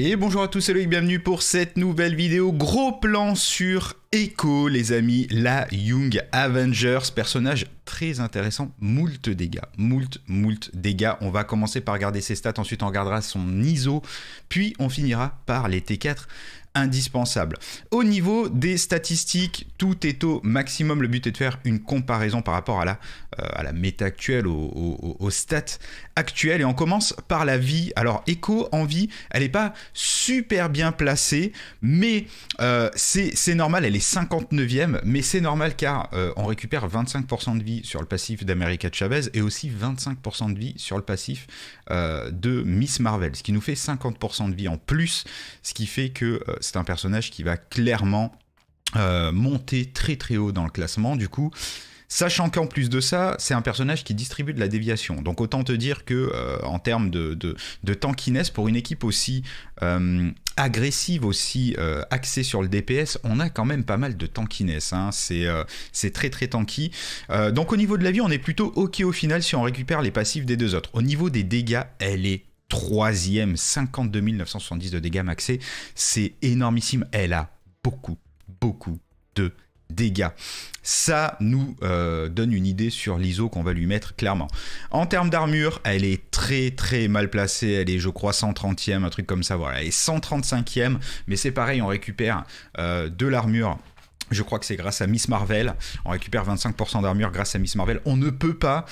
Et bonjour à tous, c'est Loïc, bienvenue pour cette nouvelle vidéo. Gros plan sur Echo, les amis, la Young Avengers, personnage très intéressant, moult dégâts, moult, moult dégâts. On va commencer par regarder ses stats, ensuite on regardera son ISO, puis on finira par les T4 indispensable. Au niveau des statistiques, tout est au maximum. Le but est de faire une comparaison par rapport à la, euh, à la méta actuelle, aux, stats actuelles. Et on commence par la vie. Alors, Echo en vie, elle n'est pas super bien placée, mais euh, c'est normal. Elle est 59e, mais c'est normal car euh, on récupère 25% de vie sur le passif d'America Chavez et aussi 25% de vie sur le passif de Miss Marvel, ce qui nous fait 50% de vie en plus, ce qui fait que c'est un personnage qui va clairement euh, monter très très haut dans le classement du coup. Sachant qu'en plus de ça, c'est un personnage qui distribue de la déviation. Donc autant te dire que euh, en termes de, de, de tankiness, pour une équipe aussi euh, agressive, aussi axée sur le DPS, on a quand même pas mal de tankiness. Hein. C'est très très tanky. donc au niveau de la vie, on est plutôt ok au final si on récupère les passifs des deux autres. Au niveau des dégâts, elle est troisième, 52 970 de dégâts maxés. C'est énormissime. Elle a beaucoup, beaucoup de dégâts. Ça nous euh, donne une idée sur l'ISO qu'on va lui mettre clairement. En termes d'armure, elle est très très mal placée. Elle est je crois 130e, un truc comme ça. Voilà, elle est 135e. Mais c'est pareil, on récupère euh, de l'armure. Je crois que c'est grâce à Miss Marvel. On récupère 25% d'armure grâce à Miss Marvel. On ne peut pas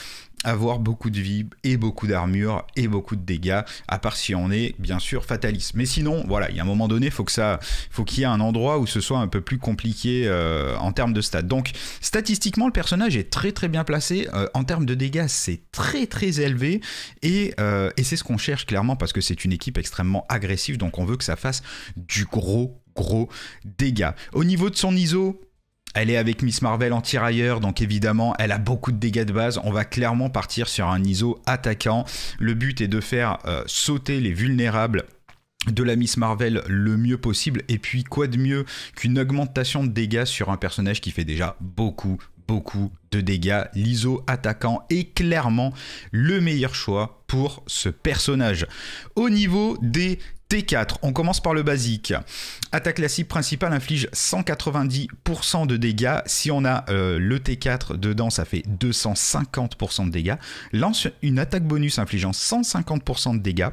avoir beaucoup de vie et beaucoup d'armure et beaucoup de dégâts, à part si on est bien sûr fataliste. Mais sinon, voilà, il y a un moment donné, faut que ça, faut qu'il y ait un endroit où ce soit un peu plus compliqué euh, en termes de stats. Donc statistiquement, le personnage est très très bien placé. Euh, en termes de dégâts, c'est très très élevé et, euh, et c'est ce qu'on cherche clairement parce que c'est une équipe extrêmement agressive, donc on veut que ça fasse du gros gros dégâts. Au niveau de son ISO, elle est avec Miss Marvel en tirailleur, donc évidemment, elle a beaucoup de dégâts de base. On va clairement partir sur un ISO attaquant. Le but est de faire euh, sauter les vulnérables de la Miss Marvel le mieux possible. Et puis, quoi de mieux qu'une augmentation de dégâts sur un personnage qui fait déjà beaucoup, beaucoup de dégâts. L'ISO attaquant est clairement le meilleur choix pour ce personnage. Au niveau des T4, on commence par le basique. Attaque classique principale inflige 190% de dégâts. Si on a euh, le T4 dedans, ça fait 250% de dégâts. Lance une attaque bonus infligeant 150% de dégâts.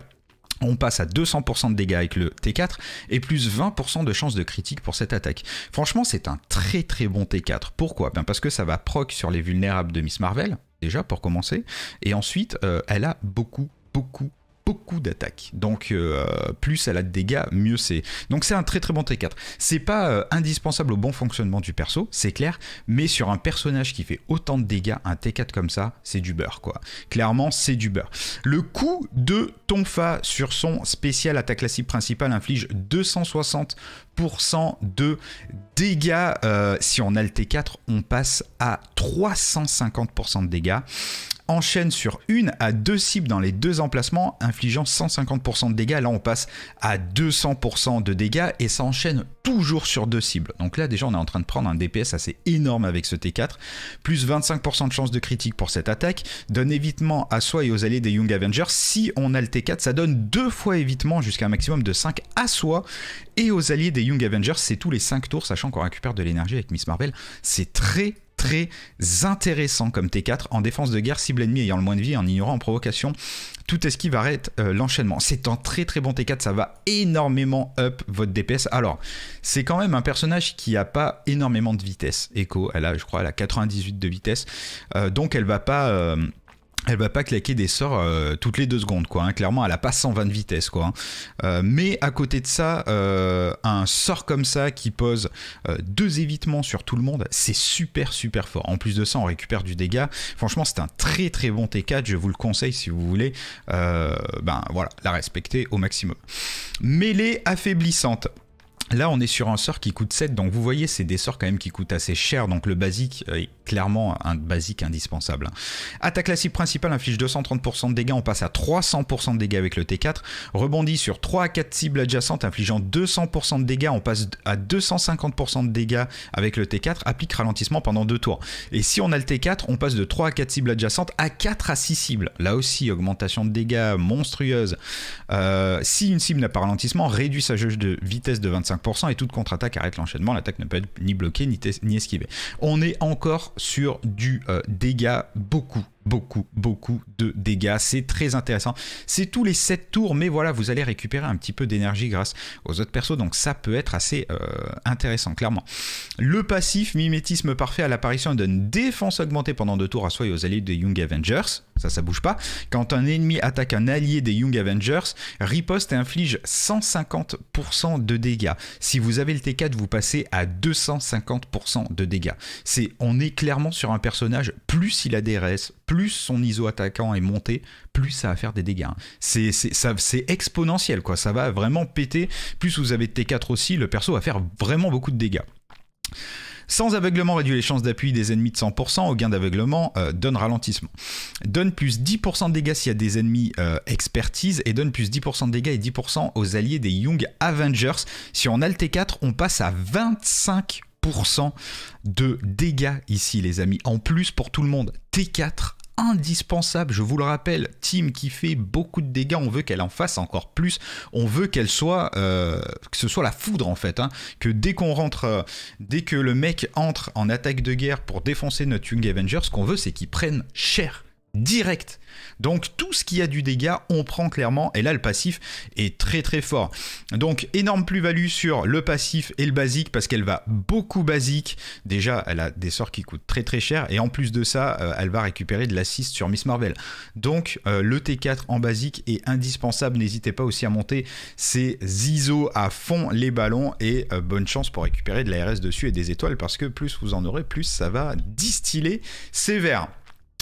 On passe à 200% de dégâts avec le T4 et plus 20% de chance de critique pour cette attaque. Franchement, c'est un très très bon T4. Pourquoi ben Parce que ça va proc sur les vulnérables de Miss Marvel, déjà pour commencer. Et ensuite, euh, elle a beaucoup, beaucoup, beaucoup d'attaques. Donc euh, plus elle a de dégâts, mieux c'est. Donc c'est un très très bon T4. C'est pas euh, indispensable au bon fonctionnement du perso, c'est clair, mais sur un personnage qui fait autant de dégâts, un T4 comme ça, c'est du beurre quoi. Clairement, c'est du beurre. Le coup de Tonfa sur son spécial attaque classique principale inflige 260% de dégâts. Euh, si on a le T4, on passe à 350% de dégâts enchaîne sur une à deux cibles dans les deux emplacements, infligeant 150% de dégâts. Là, on passe à 200% de dégâts et ça enchaîne toujours sur deux cibles. Donc là, déjà, on est en train de prendre un DPS assez énorme avec ce T4. Plus 25% de chance de critique pour cette attaque. Donne évitement à soi et aux alliés des Young Avengers. Si on a le T4, ça donne deux fois évitement jusqu'à un maximum de 5 à soi et aux alliés des Young Avengers. C'est tous les 5 tours, sachant qu'on récupère de l'énergie avec Miss Marvel. C'est très très intéressant comme T4 en défense de guerre, cible ennemie ayant le moins de vie, en ignorant en provocation, tout esquive arrête euh, l'enchaînement. C'est un très très bon T4, ça va énormément up votre DPS. Alors, c'est quand même un personnage qui a pas énormément de vitesse. Echo, elle a, je crois, elle a 98 de vitesse, euh, donc elle va pas... Euh, elle va pas claquer des sorts euh, toutes les deux secondes, quoi. Hein. Clairement, elle a pas 120 de vitesse, quoi. Hein. Euh, mais à côté de ça, euh, un sort comme ça qui pose deux évitements sur tout le monde, c'est super, super fort. En plus de ça, on récupère du dégât. Franchement, c'est un très, très bon T4. Je vous le conseille si vous voulez. ben voilà, la respecter au maximum. Mêlée affaiblissante. Là, on est sur un sort qui coûte 7, donc vous voyez, c'est des sorts quand même qui coûtent assez cher, donc le basique est clairement un basique indispensable. Attaque la cible principale inflige 230% de dégâts, on passe à 300% de dégâts avec le T4, rebondit sur 3 à 4 cibles adjacentes infligeant 200% de dégâts, on passe à 250% de dégâts avec le T4, applique ralentissement pendant 2 tours. Et si on a le T4, on passe de 3 à 4 cibles adjacentes à 4 à 6 cibles. Là aussi, augmentation de dégâts monstrueuse. Euh, si une cible n'a pas ralentissement, réduit sa jauge de vitesse de 25% et toute contre-attaque arrête l'enchaînement, l'attaque ne peut être ni bloquée ni, ni esquivée. On est encore sur du euh, dégât beaucoup beaucoup, beaucoup de dégâts. C'est très intéressant. C'est tous les 7 tours, mais voilà, vous allez récupérer un petit peu d'énergie grâce aux autres persos. Donc ça peut être assez euh, intéressant, clairement. Le passif mimétisme parfait à l'apparition donne défense augmentée pendant 2 tours à soi et aux alliés des Young Avengers. Ça, ça bouge pas. Quand un ennemi attaque un allié des Young Avengers, riposte et inflige 150% de dégâts. Si vous avez le T4, vous passez à 250% de dégâts. C'est, on est clairement sur un personnage, plus il a plus son ISO attaquant est monté, plus ça va faire des dégâts. Hein. C'est exponentiel, quoi. Ça va vraiment péter. Plus vous avez T4 aussi, le perso va faire vraiment beaucoup de dégâts. Sans aveuglement réduit les chances d'appui des ennemis de 100%, au gain d'aveuglement euh, donne ralentissement. Donne plus 10% de dégâts s'il y a des ennemis euh, expertise et donne plus 10% de dégâts et 10% aux alliés des Young Avengers. Si on a le T4, on passe à 25% de dégâts ici les amis, en plus pour tout le monde, T4 indispensable. Je vous le rappelle, team qui fait beaucoup de dégâts, on veut qu'elle en fasse encore plus. On veut qu'elle soit, euh, que ce soit la foudre en fait, hein. que dès qu'on rentre, euh, dès que le mec entre en attaque de guerre pour défoncer notre Young Avengers, ce qu'on veut, c'est qu'il prenne cher direct. Donc tout ce qui a du dégât, on prend clairement. Et là, le passif est très très fort. Donc énorme plus-value sur le passif et le basique parce qu'elle va beaucoup basique. Déjà, elle a des sorts qui coûtent très très cher. Et en plus de ça, euh, elle va récupérer de l'assist sur Miss Marvel. Donc euh, le T4 en basique est indispensable. N'hésitez pas aussi à monter ces ISO à fond les ballons. Et euh, bonne chance pour récupérer de l'ARS dessus et des étoiles parce que plus vous en aurez, plus ça va distiller sévère.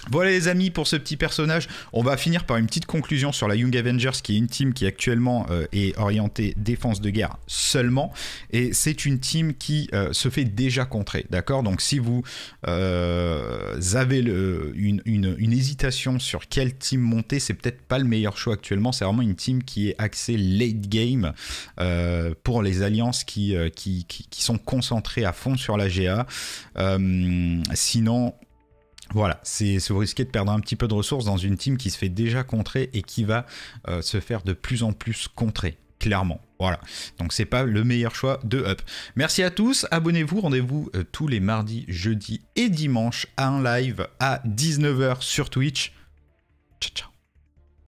Voilà les amis pour ce petit personnage. On va finir par une petite conclusion sur la Young Avengers qui est une team qui actuellement euh, est orientée défense de guerre seulement. Et c'est une team qui euh, se fait déjà contrer. D'accord Donc si vous euh, avez une, hésitation sur quelle team monter, c'est peut-être pas le meilleur choix actuellement. C'est vraiment une team qui est axée late game pour les alliances qui qui, qui, sont concentrées à fond sur la GA. sinon, voilà, c'est vous risquez de perdre un petit peu de ressources dans une team qui se fait déjà contrer et qui va euh, se faire de plus en plus contrer, clairement. Voilà, donc c'est pas le meilleur choix de Up. Merci à tous, abonnez-vous, rendez-vous euh, tous les mardis, jeudis et dimanches à un live à 19h sur Twitch. Ciao ciao.